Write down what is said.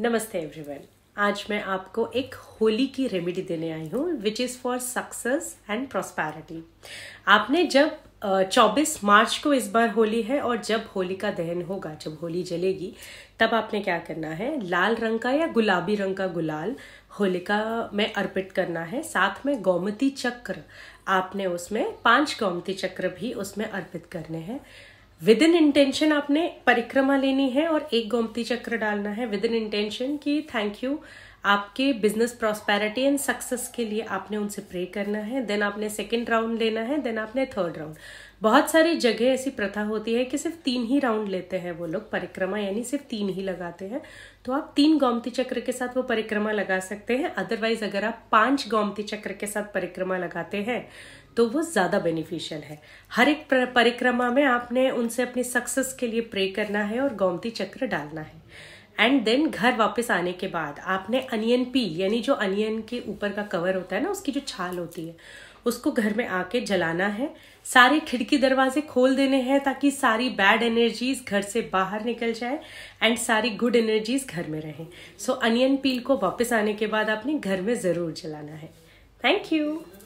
नमस्ते एवरीवन आज मैं आपको एक होली की रेमेडी देने आई हूँ which is for success and prosperity आपने जब चौबीस मार्च को इस बार होली है और जब होली का दहन होगा जब होली जलेगी तब आपने क्या करना है लाल रंग का या गुलाबी रंग का गुलाल होलिका में अर्पित करना है साथ में गौमती चक्र आपने उसमें पांच गौमती चक्र भी उसमें अर्पित करने हैं विद इन इंटेंशन आपने परिक्रमा लेनी है और एक गोमती चक्र डालना है विद इन इंटेंशन कि थैंक यू आपके बिजनेस प्रॉस्पेरिटी एंड सक्सेस के लिए आपने उनसे प्रे करना है देन आपने सेकेंड राउंड लेना है देन आपने थर्ड राउंड बहुत सारी जगह ऐसी प्रथा होती है कि सिर्फ तीन ही राउंड लेते हैं वो लोग परिक्रमा यानी सिर्फ तीन ही लगाते हैं तो आप तीन गोमती चक्र के साथ वो परिक्रमा लगा सकते हैं अदरवाइज अगर आप पांच गोमती चक्र के साथ परिक्रमा लगाते हैं तो वो ज़्यादा बेनिफिशियल है हर एक परिक्रमा में आपने उनसे अपनी सक्सेस के लिए प्रे करना है और गोमती चक्र डालना है एंड देन घर वापस आने के बाद आपने अनियन पील यानी जो अनियन के ऊपर का कवर होता है ना उसकी जो छाल होती है उसको घर में आके जलाना है सारे खिड़की दरवाजे खोल देने हैं ताकि सारी बैड एनर्जीज घर से बाहर निकल जाए एंड सारी गुड एनर्जीज घर में रहें सो so, अनियन पील को वापस आने के बाद आपने घर में ज़रूर जलाना है थैंक यू